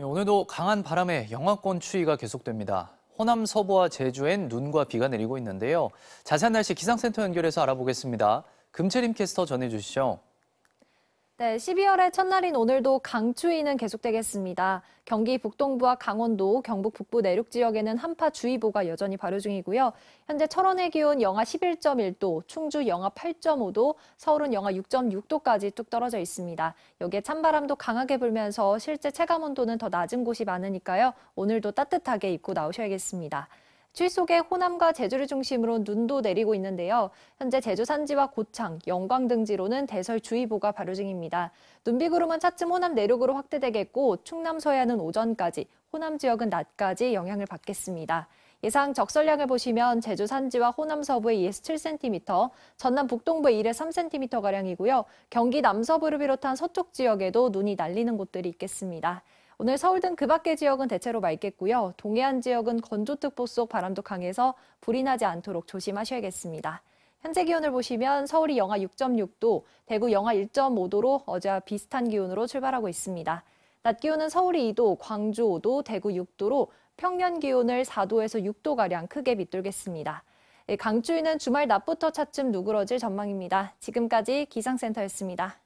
예, 오늘도 강한 바람에 영하권 추위가 계속됩니다. 호남 서부와 제주엔 눈과 비가 내리고 있는데요. 자세한 날씨 기상센터 연결해서 알아보겠습니다. 금채림 캐스터 전해주시죠. 네, 12월의 첫날인 오늘도 강추위는 계속되겠습니다. 경기 북동부와 강원도, 경북 북부 내륙 지역에는 한파주의보가 여전히 발효 중이고요. 현재 철원의 기온 영하 11.1도, 충주 영하 8.5도, 서울은 영하 6.6도까지 뚝 떨어져 있습니다. 여기에 찬바람도 강하게 불면서 실제 체감 온도는 더 낮은 곳이 많으니까요. 오늘도 따뜻하게 입고 나오셔야겠습니다. 출속에 호남과 제주를 중심으로 눈도 내리고 있는데요. 현재 제주 산지와 고창, 영광 등지로는 대설주의보가 발효 중입니다. 눈비구름은 차츰 호남 내륙으로 확대되겠고 충남 서해안은 오전까지, 호남 지역은 낮까지 영향을 받겠습니다. 예상 적설량을 보시면 제주 산지와 호남 서부에 27cm, 전남 북동부에 1에 3cm가량이고요. 경기 남서부를 비롯한 서쪽 지역에도 눈이 날리는 곳들이 있겠습니다. 오늘 서울 등 그 밖의 지역은 대체로 맑겠고요. 동해안 지역은 건조특보 속 바람도 강해서 불이 나지 않도록 조심하셔야겠습니다. 현재 기온을 보시면 서울이 영하 6.6도, 대구 영하 1.5도로 어제와 비슷한 기온으로 출발하고 있습니다. 낮 기온은 서울이 2도, 광주 5도, 대구 6도로 평년 기온을 4도에서 6도가량 크게 밑돌겠습니다. 예, 강추위는 주말 낮부터 차츰 누그러질 전망입니다. 지금까지 기상센터였습니다.